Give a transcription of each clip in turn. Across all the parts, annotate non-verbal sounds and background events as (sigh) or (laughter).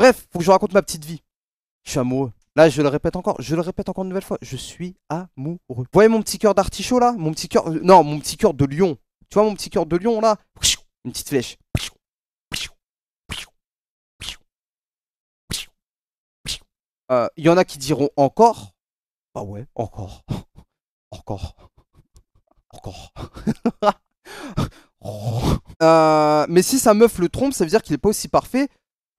Bref, faut que je raconte ma petite vie. Je suis amoureux. Là, je le répète encore, je le répète encore une nouvelle fois, je suis amoureux. Vous voyez mon petit cœur d'artichaut là Mon petit cœur, euh, non, mon petit cœur de lion. Tu vois mon petit cœur de lion là Une petite flèche. Il euh, y en a qui diront encore. Ah ouais, encore. (laughs) Encore. Encore. (laughs) Euh, mais si sa meuf le trompe, ça veut dire qu'il est pas aussi parfait.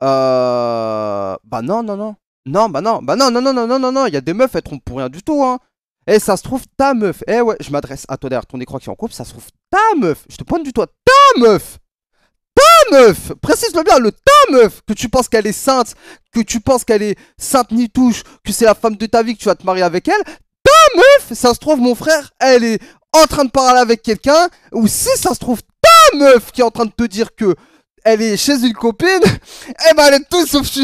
Euh... Bah non, non, non. Non, bah non, bah non, non, non, non, non, non, non, il y a des meufs, elles trompent pour rien du tout, hein. Eh, ça se trouve, ta meuf. Eh ouais, je m'adresse à toi derrière ton écran qui est en couple, ça se trouve, ta meuf. Je te pointe du toit, ta meuf. Ta meuf Précise-le bien, le ta meuf Que tu penses qu'elle est sainte, que tu penses qu'elle est sainte ni touche, que c'est la femme de ta vie, que tu vas te marier avec elle. Ta meuf Ça se trouve, mon frère, elle est en train de parler avec quelqu'un, ou si ça se trouve, ta meuf qui est en train de te dire que elle est chez une copine, (laughs) et eh bah ben, elle est tout sauf chez...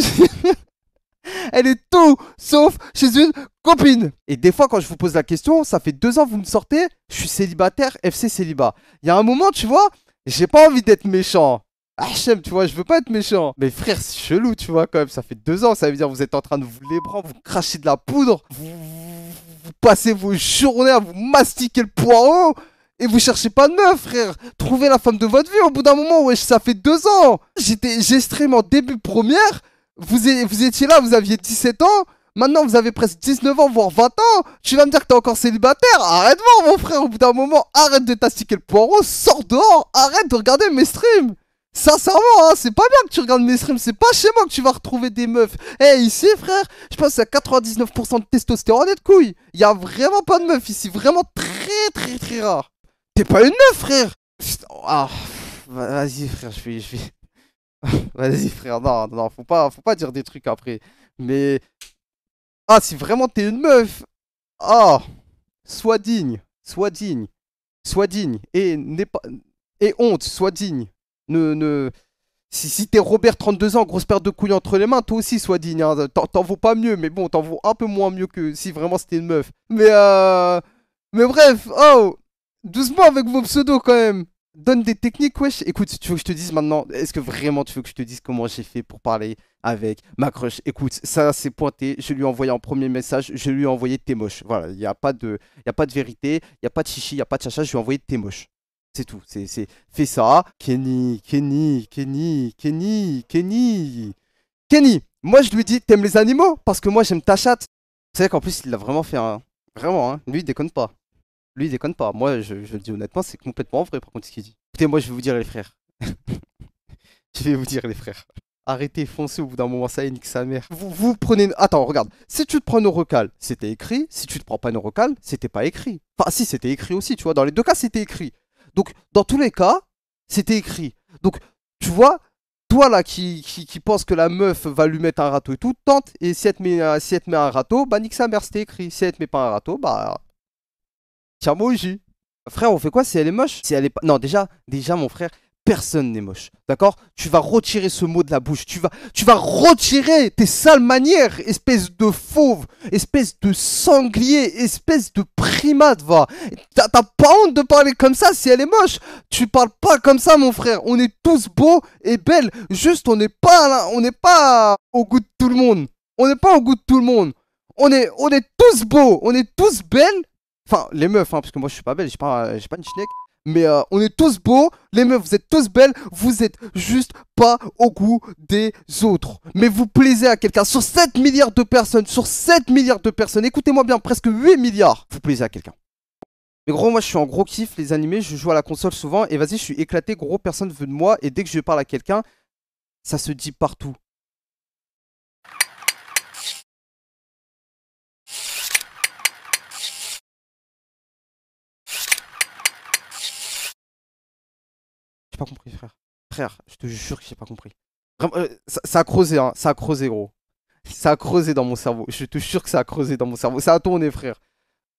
(laughs) elle est tout sauf chez une copine. Et des fois, quand je vous pose la question, ça fait deux ans vous me sortez, je suis célibataire, FC célibat. Il y a un moment, tu vois, j'ai pas envie d'être méchant. HM, tu vois, je veux pas être méchant. Mais frère, c'est chelou, tu vois, quand même. Ça fait deux ans, ça veut dire vous êtes en train de vous lébrer, vous crachez de la poudre, vous passez vos journées à vous mastiquer le poireau. Et vous cherchez pas de meuf, frère. Trouvez la femme de votre vie au bout d'un moment, wesh. Ça fait deux ans. J'étais, j'ai stream en début première. Vous, vous étiez là, vous aviez 17 ans. Maintenant, vous avez presque 19 ans, voire 20 ans. Tu vas me dire que t'es encore célibataire. Arrête moi, mon frère. Au bout d'un moment, arrête de t'astiquer le poireau. Sors dehors. Arrête de regarder mes streams. Sincèrement, hein, c'est pas bien que tu regardes mes streams, c'est pas chez moi que tu vas retrouver des meufs. Eh, hey, ici, frère, je pense à 99% de testostérone et de couilles. Y a vraiment pas de meufs ici, vraiment très très très rare. T'es pas une meuf, frère ah, Vas-y, frère, je vais... vais... (laughs) Vas-y, frère, non, non, faut pas, faut pas dire des trucs après. Mais... Ah, si vraiment t'es une meuf Ah Sois digne, sois digne, sois digne, et n'aie pas... Et honte, sois digne. Ne... ne... Si, si t'es Robert, 32 ans, grosse paire de couilles entre les mains, toi aussi sois digne. Hein. T'en vaut pas mieux, mais bon, t'en vaut un peu moins mieux que si vraiment c'était une meuf. Mais euh... Mais bref, oh Doucement avec vos pseudos quand même Donne des techniques, wesh Écoute, tu veux que je te dise maintenant, est-ce que vraiment tu veux que je te dise comment j'ai fait pour parler avec ma crush Écoute, ça c'est pointé, je lui ai envoyé en premier message, je lui ai envoyé t'es moche. Voilà, il n'y a, pas de, y a pas de vérité, il n'y a pas de chichi, il n'y a pas de chacha, je lui ai envoyé t'es moche. C'est tout, c'est fais ça. Kenny, Kenny, Kenny, Kenny, Kenny. Kenny, moi je lui dis t'aimes les animaux parce que moi j'aime ta chatte. C'est vrai qu'en plus il l'a vraiment fait un... Hein. Vraiment, hein. lui il déconne pas lui, il déconne pas. Moi, je, le dis honnêtement, c'est complètement vrai par contre ce qu'il dit. Écoutez, moi, je vais vous dire, les frères. (laughs) je vais vous dire, les frères. Arrêtez, foncez au bout d'un moment, ça y est, nique sa mère. Vous, vous prenez. Attends, regarde. Si tu te prends recal c'était écrit. Si tu te prends pas recal c'était pas écrit. Enfin, si, c'était écrit aussi, tu vois. Dans les deux cas, c'était écrit. Donc, dans tous les cas, c'était écrit. Donc, tu vois, toi là qui, qui, pense que la meuf va lui mettre un râteau et tout, tente. Et si elle te met, un râteau, bah nique sa c'était écrit. Si elle te met pas un râteau, bah tiens moi Frère, on fait quoi si elle est moche Si elle est pas. Non, déjà, déjà, mon frère, personne n'est moche. D'accord Tu vas retirer ce mot de la bouche. Tu vas, tu vas retirer tes sales manières, espèce de fauve, espèce de sanglier, espèce de primate, va. T'as pas honte de parler comme ça si elle est moche. Tu parles pas comme ça, mon frère. On est tous beaux et belles. Juste, on n'est pas on n'est pas au goût de tout le monde. On n'est pas au goût de tout le monde. On est, on est tous beaux, on est tous belles, Enfin, les meufs, hein, parce que moi je suis pas belle, j'ai pas, euh, j'ai pas une chinec. Mais euh, on est tous beaux, les meufs, vous êtes tous belles, vous êtes juste pas au goût des autres. Mais vous plaisez à quelqu'un. Sur 7 milliards de personnes, sur 7 milliards de personnes, écoutez-moi bien, presque 8 milliards, vous plaisez à quelqu'un. Mais gros, moi je suis en gros kiff, les animés, je joue à la console souvent, et vas-y, je suis éclaté, gros, personne veut de moi, et dès que je parle à quelqu'un, ça se dit partout. J'ai pas compris, frère. Frère, je te jure que j'ai pas compris. Euh, ça, a creusé, hein. Ça a creusé, gros. Ça a creusé dans mon cerveau. Je te jure que ça a creusé dans mon cerveau. Ça a tourné, frère.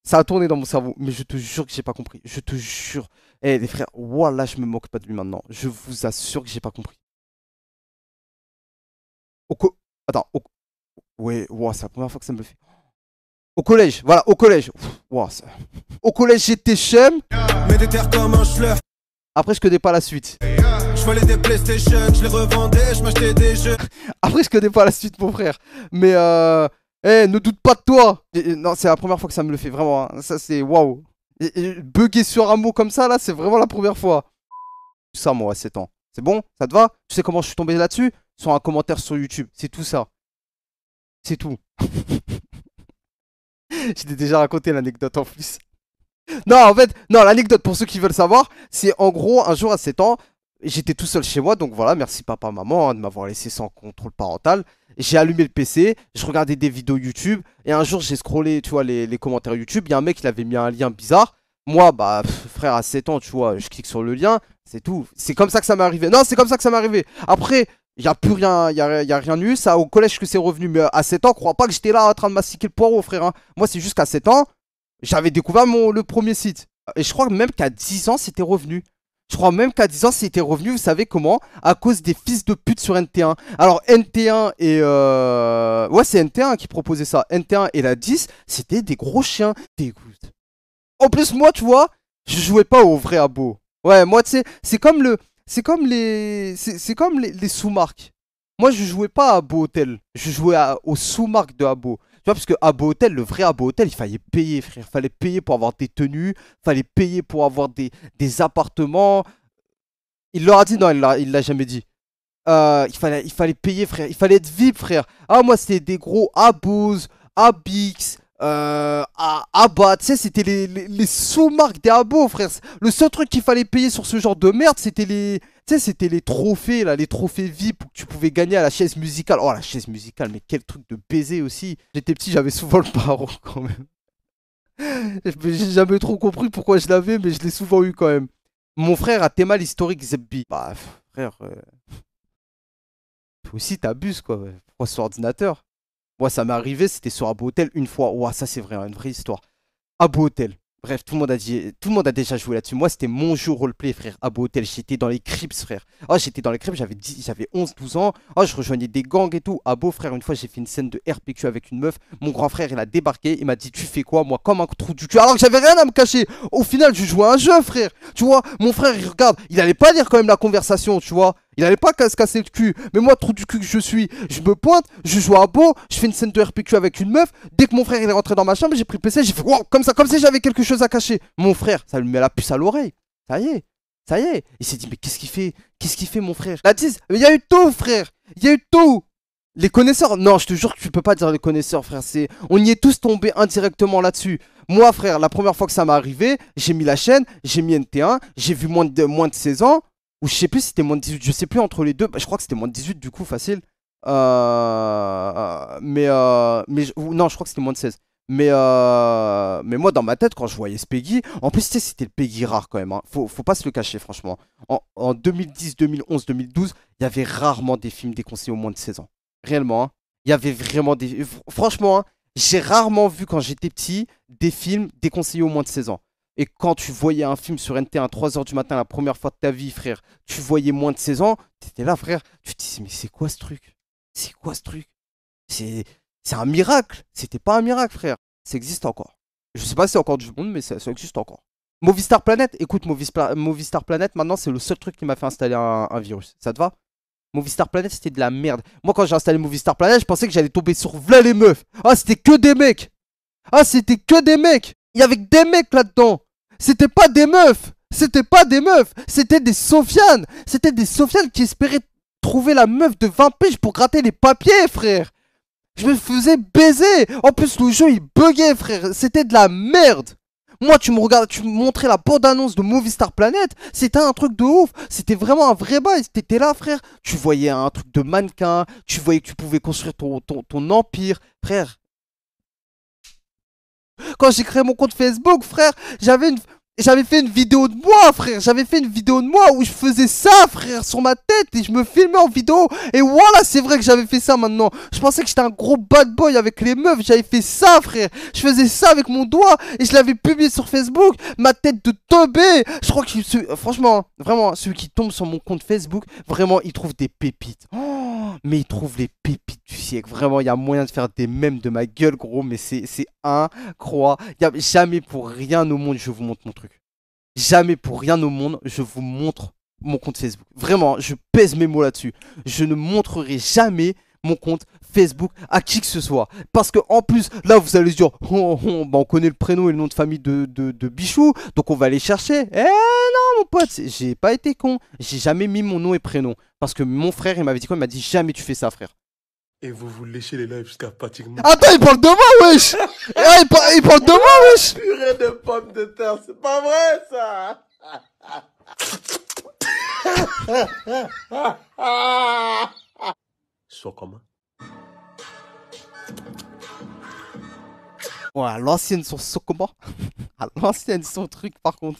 Ça a tourné dans mon cerveau. Mais je te jure que j'ai pas compris. Je te jure. Eh, les frères, voilà, je me moque pas de lui maintenant. Je vous assure que j'ai pas compris. Au co... Attends. Ouais, c'est la première fois que ça me fait. Au collège, voilà, au collège. ça... Au collège, j'étais chem. Mais des terres comme un après, je connais pas la suite. (laughs) Après, je connais pas la suite, mon frère. Mais euh. Eh, ne doute pas de toi Non, c'est la première fois que ça me le fait, vraiment. Hein. Ça, c'est waouh. Bugger sur un mot comme ça, là, c'est vraiment la première fois. Ça, moi, à 7 ans. C'est bon Ça te va Tu sais comment je suis tombé là-dessus Sur un commentaire sur YouTube. C'est tout ça. C'est tout. (laughs) je t'ai déjà raconté l'anecdote en plus non, en fait, non, l'anecdote pour ceux qui veulent savoir, c'est en gros, un jour à 7 ans, j'étais tout seul chez moi, donc voilà, merci papa, maman hein, de m'avoir laissé sans contrôle parental. J'ai allumé le PC, je regardais des vidéos YouTube, et un jour j'ai scrollé, tu vois, les, commentaires YouTube, il y a un mec qui avait mis un lien bizarre. Moi, bah, frère, à 7 ans, tu vois, je clique sur le lien, c'est tout. C'est comme ça que ça m'est arrivé. Non, c'est comme ça que ça m'est arrivé. Après, il n'y a plus rien, il y a, rien eu, ça au collège que c'est revenu, mais à 7 ans, crois pas que j'étais là en train de m'assiquer le poireau, frère. Hein. Moi, c'est jusqu'à 7 ans, j'avais découvert le premier site. Et je crois même qu'à 10 ans, c'était revenu. Je crois même qu'à 10 ans, c'était revenu, vous savez comment À cause des fils de pute sur NT1. Alors, NT1 et... Euh, ouais, c'est NT1 qui proposait ça. NT1 et la 10, c'était des gros chiens. Dégoûte. En plus, moi, tu vois, je jouais pas au vrai abo. Ouais, moi, tu sais, c'est comme le... C'est comme les... C'est comme les, sous-marques. Moi, je jouais pas à Abo Hotel. Je jouais aux sous-marques de Abo parce que Abo Hotel, le vrai Abo il fallait payer, frère. Il Fallait payer pour avoir des tenues, fallait payer pour avoir des, appartements. Il leur a dit, non, il l'a jamais dit. Euh, il, fallait, il fallait payer, frère. Il fallait être VIP, frère. Ah, moi, c'était des gros Abos, Abix, euh, ah à ah bah, tu sais, c'était les, les, sous-marques des abos, frère. Le seul truc qu'il fallait payer sur ce genre de merde, c'était les, tu sais, c'était les trophées, là, les trophées VIP que tu pouvais gagner à la chaise musicale. Oh, la chaise musicale, mais quel truc de baiser aussi. J'étais petit, j'avais souvent le paro (laughs) quand même. J'ai jamais trop compris pourquoi je l'avais, mais je l'ai souvent eu quand même. Mon frère a théma historique Zebbi. Bah, frère. Euh, (laughs) aussi, t'abuses, quoi. Pourquoi sur ordinateur moi, ça m'est arrivé, c'était sur Abo Hotel une fois. Ouah, ça, c'est vrai, une vraie histoire. Abo Hotel. Bref, tout le monde a dit, tout le monde a déjà joué là-dessus. Moi, c'était mon jeu roleplay, frère. Abo Hotel, j'étais dans les crips, frère. Oh, j'étais dans les crips, j'avais j'avais 11, 12 ans. Oh, je rejoignais des gangs et tout. Ah, beau frère, une fois, j'ai fait une scène de RPQ avec une meuf. Mon grand frère, il a débarqué, il m'a dit, tu fais quoi, moi, comme un trou du cul. Alors que j'avais rien à me cacher. Au final, je jouais à un jeu, frère. Tu vois, mon frère, il regarde, il allait pas lire quand même la conversation, tu vois. Il n'allait pas se casser le cul. Mais moi, trou du cul que je suis, je me pointe, je joue à beau, je fais une scène de RPQ avec une meuf. Dès que mon frère est rentré dans ma chambre, j'ai pris le PC, j'ai fait comme ça, comme si j'avais quelque chose à cacher. Mon frère, ça lui met la puce à l'oreille. Ça y est, ça y est. Il s'est dit, mais qu'est-ce qu'il fait Qu'est-ce qu'il fait, mon frère La mais il y a eu tout, frère. Il y a eu tout. Les connaisseurs, non, je te jure que tu peux pas dire les connaisseurs, frère. C'est, on y est tous tombés indirectement là-dessus. Moi, frère, la première fois que ça m'est arrivé, j'ai mis la chaîne, j'ai mis NT1, j'ai vu moins de, moins de 16 ans. Ou je sais plus si c'était moins de 18, je sais plus entre les deux, je crois que c'était moins de 18 du coup, facile. Euh, mais euh, mais non, je crois que c'était moins de 16. Mais euh, mais moi dans ma tête quand je voyais ce Peggy, en plus c'était le Peggy rare quand même. Hein. Faut, faut pas se le cacher franchement. En, 2010, 2011, 2012, il y avait rarement des films déconseillés aux moins de 16 ans. Réellement, hein. il y avait vraiment des. Franchement, hein, j'ai rarement vu quand j'étais petit des films déconseillés au moins de 16 ans. Et quand tu voyais un film sur NT à 3h du matin la première fois de ta vie, frère, tu voyais moins de 16 ans, t'étais là, frère, tu te disais, mais c'est quoi ce truc C'est quoi ce truc C'est un miracle C'était pas un miracle, frère. Ça existe encore. Je sais pas si c'est encore du monde, mais ça, existe encore. Movistar Planet, écoute, Movistar, Star Planet, maintenant c'est le seul truc qui m'a fait installer un, virus. Ça te va Movistar Planet, c'était de la merde. Moi, quand j'ai installé Movistar Planet, je pensais que j'allais tomber sur Vla les meufs. Ah, c'était que des mecs. Ah, c'était que des mecs. Il y avait des mecs là-dedans. C'était pas des meufs C'était pas des meufs C'était des Sofianes C'était des Sofianes qui espéraient trouver la meuf de 20 piges pour gratter les papiers, frère Je me faisais baiser En plus, le jeu, il buguait, frère C'était de la merde moi, tu me regardes, tu me montrais la bande-annonce de Movie Star Planet, c'était un truc de ouf, c'était vraiment un vrai bail, C'était là, frère, tu voyais un truc de mannequin, tu voyais que tu pouvais construire ton, ton empire, frère, quand j'ai créé mon compte Facebook, frère, j'avais une... J'avais fait une vidéo de moi, frère. J'avais fait une vidéo de moi où je faisais ça, frère, sur ma tête et je me filmais en vidéo. Et voilà, c'est vrai que j'avais fait ça maintenant. Je pensais que j'étais un gros bad boy avec les meufs. J'avais fait ça, frère. Je faisais ça avec mon doigt et je l'avais publié sur Facebook. Ma tête de teubé. Je crois que, euh, franchement, vraiment, celui qui tombe sur mon compte Facebook, vraiment, il trouve des pépites. Oh, mais il trouve les pépites du siècle. Vraiment, il y a moyen de faire des mêmes de ma gueule, gros, mais c'est incroyable. Jamais pour rien au monde, je vous montre mon truc. Jamais pour rien au monde, je vous montre mon compte Facebook. Vraiment, je pèse mes mots là-dessus. Je ne montrerai jamais mon compte Facebook, à qui que ce soit. Parce que en plus, là, vous allez se dire, oh, oh, bah, on connaît le prénom et le nom de famille de, de, Bichou, donc on va aller chercher. Eh non, mon pote, j'ai pas été con. J'ai jamais mis mon nom et prénom. Parce que mon frère, il m'avait dit quoi Il m'a dit, jamais tu fais ça, frère. Et vous vous léchez les lèvres jusqu'à pratiquement. Attends, il parle de moi, wesh (laughs) eh, il, il, parle de moi, wesh ah, Purée de pommes de terre, c'est pas vrai, ça (laughs) (laughs) Soit commun. Ouais, à l'ancienne son Sokoba. à l'ancienne son truc, par contre.